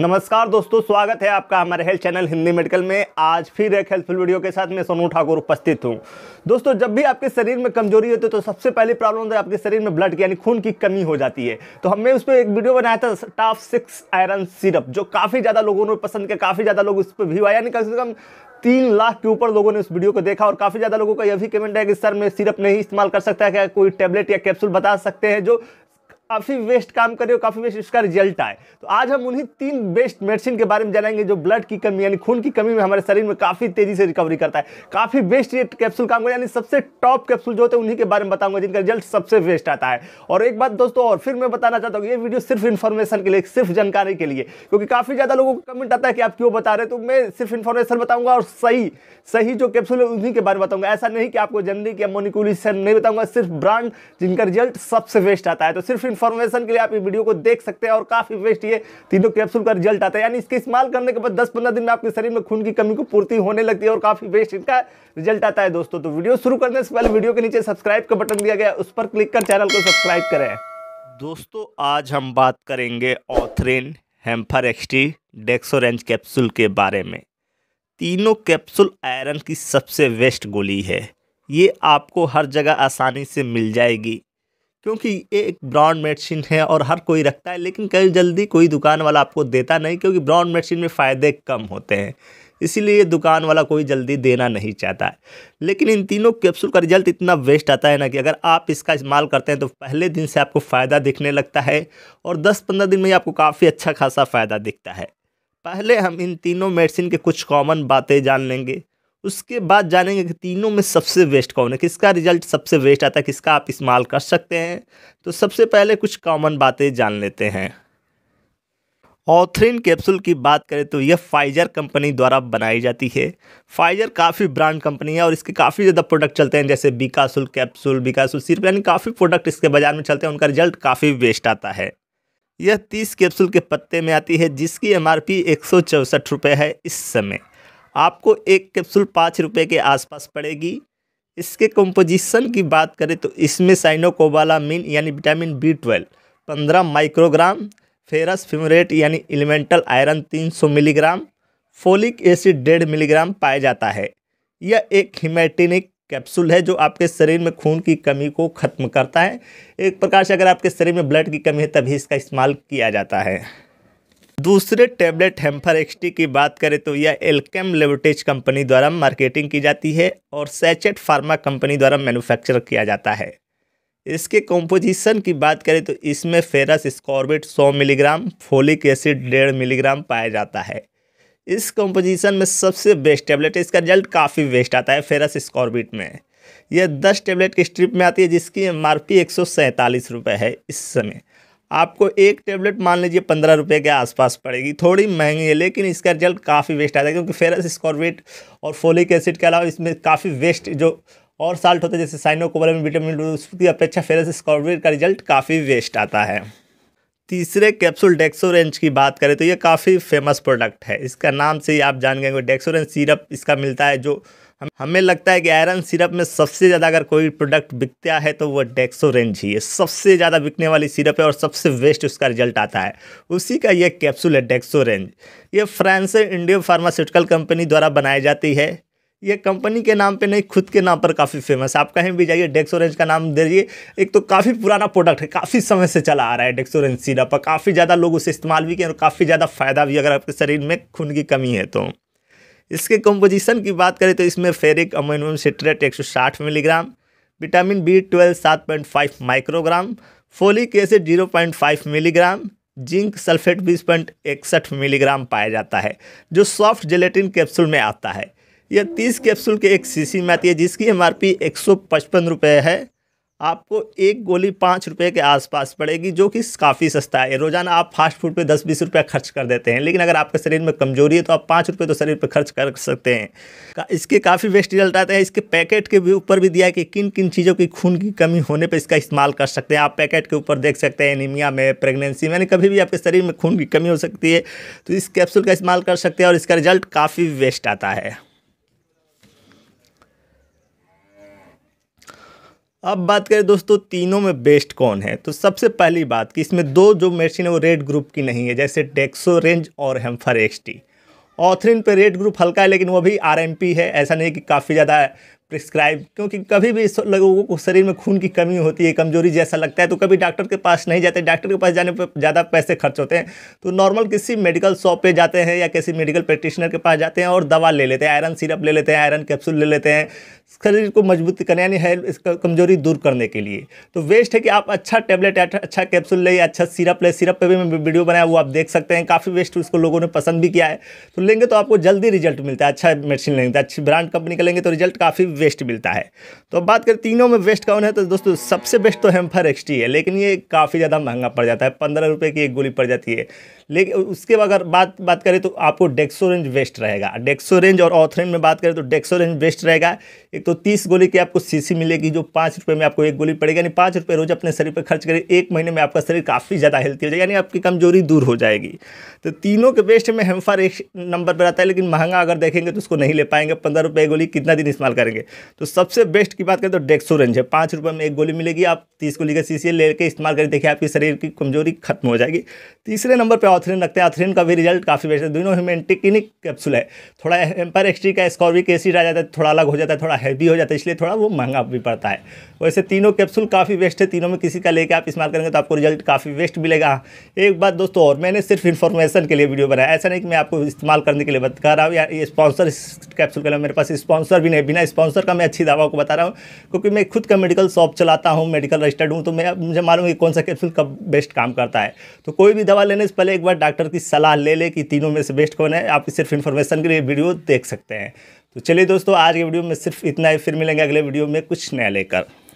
नमस्कार दोस्तों स्वागत है आपका हमारे हेल्थ चैनल हिंदी मेडिकल में आज फिर एक हेल्थफुल वीडियो के साथ मैं सोनू ठाकुर उपस्थित हूँ दोस्तों जब भी आपके शरीर में कमजोरी होती है तो सबसे पहली प्रॉब्लम होता है आपके शरीर में ब्लड की यानी खून की कमी हो जाती है तो हमने उस पर एक वीडियो बनाया था टाफ सिक्स आयरन सिरप जो काफ़ी ज़्यादा लोगों ने पसंद किया काफ़ी ज़्यादा लोग उस पर भी हुआ यानी कम से कम तीन लाख के ऊपर लोगों ने उस वीडियो को देखा और काफ़ी ज़्यादा लोगों का यह भी कमेंट है कि सर मैं सिरप नहीं इस्तेमाल कर सकता है क्या कोई टैबलेट या कैप्सूल बता सकते हैं जो काफ़ी वेस्ट काम करे और काफ़ी वेस्ट उसका रिजल्ट आए तो आज हम उन्हीं तीन बेस्ट मेडिसिन के बारे में जानेंगे जो ब्लड की कमी यानी खून की कमी में हमारे शरीर में काफ़ी तेज़ी से रिकवरी करता है काफ़ी बेस्ट ये कैप्सूल काम करें यानी सबसे टॉप कैप्सूल जो होते हैं उन्हीं के बारे में बताऊंगा जिनका रिजल्ट सबसे बेस्ट आता है और एक बात दोस्तों और फिर मैं बताना चाहता हूँ ये वीडियो सिर्फ इन्फॉर्मेशन के लिए सिर्फ जानकारी के लिए क्योंकि काफ़ी ज़्यादा लोगों को कमेंट आता है कि आप क्यों बता रहे तो मैं सिर्फ इन्फॉर्मेशन बताऊंगा और सही सही जो कैप्सूल है उन्हीं के बारे में बताऊंगा ऐसा नहीं कि आपको जनरिक या मोनिकुलिसन नहीं बताऊंगा सिर्फ ब्रांड जिनका रिजल्ट सबसे बेस्ट आता है तो सिर्फ इन्फॉर्मेशन के लिए आप ये वीडियो को देख सकते हैं और काफ़ी बेस्ट ये तीनों कैप्सूल का रिजल्ट आता है यानी इसके इस्तेमाल करने के बाद दस पंद्रह दिन में आपके शरीर में खून की कमी को पूर्ति होने लगती है और काफ़ी बेस्ट इनका रिजल्ट आता है दोस्तों तो वीडियो शुरू करने से पहले वीडियो के नीचे सब्सक्राइब का बटन दिया गया उस पर क्लिक कर चैनल को सब्सक्राइब करें दोस्तों आज हम बात करेंगे Autrin Hemfer XT Dexorange capsule के बारे में तीनों कैप्सूल आयरन की सबसे बेस्ट गोली है ये आपको हर जगह आसानी से मिल जाएगी क्योंकि ये एक ब्रांड मेडिसिन है और हर कोई रखता है लेकिन कई जल्दी कोई दुकान वाला आपको देता नहीं क्योंकि ब्रांड मेडिसिन में फ़ायदे कम होते हैं इसीलिए दुकान वाला कोई जल्दी देना नहीं चाहता है लेकिन इन तीनों कैप्सूल का रिजल्ट इतना वेस्ट आता है ना कि अगर आप इसका इस्तेमाल करते हैं तो पहले दिन से आपको फ़ायदा दिखने लगता है और 10-15 दिन में आपको काफ़ी अच्छा खासा फ़ायदा दिखता है पहले हम इन तीनों मेडिसिन के कुछ कॉमन बातें जान लेंगे उसके बाद जानेंगे कि तीनों में सबसे वेस्ट कौन है किसका रिजल्ट सबसे वेस्ट आता है किसका आप इस्तेमाल कर सकते हैं तो सबसे पहले कुछ कॉमन बातें जान लेते हैं ऑथरीन कैप्सूल की बात करें तो यह फाइजर कंपनी द्वारा बनाई जाती है फाइजर काफ़ी ब्रांड कंपनी है और इसके काफ़ी ज़्यादा प्रोडक्ट चलते हैं जैसे बिकासुल कैप्सूल बिकासुल सिर्फ यानी काफ़ी प्रोडक्ट इसके बाज़ार में चलते हैं उनका रिजल्ट काफ़ी वेस्ट आता है यह तीस कैप्सूल के पत्ते में आती है जिसकी एम आर है इस समय आपको एक कैप्सूल पाँच रुपये के आसपास पड़ेगी इसके कंपोजिशन की बात करें तो इसमें मिन यानी विटामिन बी ट्वेल्व पंद्रह माइक्रोग्राम फेरस फ्यूमरेट यानी एलिमेंटल आयरन तीन सौ मिलीग्राम फोलिक एसिड डेढ़ मिलीग्राम पाया जाता है यह एक हिमेटिनिक कैप्सूल है जो आपके शरीर में खून की कमी को ख़त्म करता है एक प्रकार से अगर आपके शरीर में ब्लड की कमी है तभी इसका इस्तेमाल किया जाता है दूसरे टैबलेट हेम्फर एक्सटी की बात करें तो यह एल्केम लेबोटेज कंपनी द्वारा मार्केटिंग की जाती है और सैचेट फार्मा कंपनी द्वारा मैन्युफैक्चर किया जाता है इसके कंपोजिशन की बात करें तो इसमें ferrous ascorbate 100 milligram folic acid डेढ़ मिलीग्राम पाया जाता है इस कंपोजिशन में सबसे बेस्ट टैबलेट है इसका रिजल्ट काफ़ी बेस्ट आता है फेरस स्कॉर्बिट में यह दस टैबलेट की स्ट्रिप में आती है जिसकी एम आर पी है इस समय आपको एक टेबलेट मान लीजिए पंद्रह रुपये के आसपास पड़ेगी थोड़ी महंगी है लेकिन इसका रिजल्ट काफ़ी वेस्ट आता है क्योंकि फेरस स्कॉर्बेट और फोलिक एसिड के अलावा इसमें काफ़ी वेस्ट जो और साल्ट होते हैं जैसे साइनोकोबल में विटामिन उसकी अपेक्षा फेरस स्कॉर्बेट का रिजल्ट काफ़ी वेस्ट आता है तीसरे कैप्सूल डेक्सोरेंज की बात करें तो ये काफ़ी फेमस प्रोडक्ट है इसका नाम से ही आप जान गए डेक्सोरेंज सीरप इसका मिलता है जो हम हमें लगता है कि आयरन सिरप में सबसे ज़्यादा अगर कोई प्रोडक्ट बिकता है तो वह डेक्सो रेंज ही है सबसे ज़्यादा बिकने वाली सिरप है और सबसे बेस्ट उसका रिजल्ट आता है उसी का यह कैप्सूल है डेक्सो रेंज ये फ्रांस इंडियो फार्मास्यूटिकल कंपनी द्वारा बनाई जाती है ये कंपनी के नाम पे नहीं खुद के नाम पर काफ़ी फेमस है आप कहीं भी जाइए डेक्स ऑरेंज का नाम दे दीजिए एक तो काफ़ी पुराना प्रोडक्ट है काफ़ी समय से चला आ रहा है डेक्स ऑरेंज सीरप और काफ़ी ज़्यादा लोग उसे इस्तेमाल भी किए और काफ़ी ज़्यादा फायदा भी अगर आपके शरीर में खून की कमी है तो इसके कंपोजिशन की बात करें तो इसमें फेरिक अमोनियम सिट्रेट एक मिलीग्राम विटामिन बी ट्वेल्व सात point five microgram folic acid zero point five milligram zinc sulphate बीस पॉइंट इकसठ मिलीग्राम पाया जाता है जो सॉफ्ट जेलेटिन कैप्सूल में आता है यह तीस कैप्सूल के एक सीसी में आती है जिसकी एमआरपी एक सौ पचपन रुपये है आपको एक गोली पाँच रुपये के आसपास पड़ेगी जो कि काफ़ी सस्ता है रोज़ाना आप फास्ट फूड पे दस बीस रुपये खर्च कर देते हैं लेकिन अगर आपके शरीर में कमजोरी है तो आप पाँच रुपये तो शरीर पे खर्च कर सकते हैं इसके काफ़ी वेस्ट रिजल्ट आते हैं इसके पैकेट के भी ऊपर भी दिया है कि किन किन चीज़ों की खून की कमी होने पर इसका इस्तेमाल कर सकते हैं आप पैकेट के ऊपर देख सकते हैं एनीमिया में प्रेगनेंसी में कभी भी आपके शरीर में खून की कमी हो सकती है तो इस कैप्सूल का इस्तेमाल कर सकते हैं और इसका रिजल्ट काफ़ी वेस्ट आता है अब बात करें दोस्तों तीनों में बेस्ट कौन है तो सबसे पहली बात कि इसमें दो जो मेडिसिन है वो रेड ग्रुप की नहीं है जैसे डेक्सो रेंज और हेम्फर एक्सटी ऑथरिन पे रेड ग्रुप हल्का है लेकिन वो भी आरएमपी है ऐसा नहीं कि काफ़ी ज़्यादा प्रिस्क्राइब क्योंकि कभी भी लोगों को शरीर में खून की कमी होती है कमजोरी जैसा लगता है तो कभी डॉक्टर के पास नहीं जाते डॉक्टर के पास जाने पर ज़्यादा पैसे खर्च होते हैं तो नॉर्मल किसी मेडिकल शॉप पे जाते हैं या किसी मेडिकल प्रैक्टिशनर के पास जाते हैं और दवा ले लेते हैं आयरन सिरप ले लेते हैं आयरन कैप्सूल ले लेते हैं शरीर को मजबूत करने यानी इसका कमजोरी दूर करने के लिए तो वेस्ट है कि आप अच्छा टैबलेट अच्छा कैप्सूल अच्छा ले अच्छा सिरप ले सिरप पे भी मैं वीडियो बनाया वो आप देख सकते हैं काफ़ी वेस्ट उसको लोगों ने पसंद भी किया है तो लेंगे तो आपको जल्दी रिजल्ट मिलता है अच्छा मेडिसिन लेंगे अच्छी ब्रांड कंपनी का लेंगे तो रिजल्ट काफ़ी वेस्ट मिलता है तो अब बात करें तीनों में वेस्ट कौन है तो दोस्तों सबसे बेस्ट तो हेम्फर एक्सटी है लेकिन ये काफ़ी ज़्यादा महंगा पड़ जाता है पंद्रह रुपये की एक गोली पड़ जाती है लेकिन उसके अगर बात बात करें तो आपको डेक्सो रेंज वेस्ट रहेगा डेक्सो रेंज और ऑथरेंज में बात करें तो डेक्सो रेंज वेस्ट रहेगा एक तो तीस गोली की आपको सीसी मिलेगी जो पाँच रुपये में आपको एक गोली पड़ेगी यानी पाँच रुपये रोज अपने शरीर पर खर्च करें एक महीने में आपका शरीर काफ़ी ज़्यादा हेल्थी हो जाएगा यानी आपकी कमजोरी दूर हो जाएगी तो तीनों के बेस्ट में हेम्फर एक नंबर पर आता है लेकिन महंगा अगर देखेंगे तो उसको नहीं ले पाएंगे पंद्रह रुपये गोली कितना दिन इस्तेमाल करेंगे तो सबसे बेस्ट की बात करें तो डेक्सो रेंज है पाँच रुपये में एक गोली मिलेगी आप तीस गोली का सी लेके इस्तेमाल करें देखिए आपके शरीर की कमजोरी खत्म हो जाएगी तीसरे नंबर पर ऑथरिन रखते हैं ऑथरिन का भी रिजल्ट काफ़ी बेस्ट है दोनों ह्यूमेंटिकिनिक कैप्सूल है थोड़ा एम्पायर एक्सट्री का स्कॉर्बिक एसिड आ जाता है थोड़ा अलग हो जाता है थोड़ा हैवी हो जाता है इसलिए थोड़ा वो महंगा भी पड़ता है वैसे तीनों कैप्सूल काफ़ी बेस्ट है तीनों में किसी का लेकर आप इस्तेमाल करेंगे तो आपको रिजल्ट काफ़ी बेस्ट मिलेगा एक बात दोस्तों और मैंने सिर्फ इन्फॉर्मेशन के लिए वीडियो बनाया ऐसा नहीं कि मैं आपको इस्तेमाल करने के लिए बता रहा हूँ या स्पॉन्सर कैप्सूल के लिए मेरे पास स्पॉन्सर भी नहीं बिना स्पॉन्सर का मैं अच्छी दवाओं को बता रहा हूँ क्योंकि मैं खुद का मेडिकल शॉप चलाता हूँ मेडिकल रजिस्टर्ड हूँ तो मैं मुझे मालूम है कौन सा कैप्सूल कब बेस्ट काम करता है तो कोई भी दवा लेने से पहले एक बार डॉक्टर की सलाह ले ले कि तीनों में से बेस्ट कौन है आप सिर्फ इन्फॉर्मेशन के लिए वीडियो देख सकते हैं तो चलिए दोस्तों आज के वीडियो में सिर्फ इतना ही फिर मिलेंगे अगले वीडियो में कुछ नया लेकर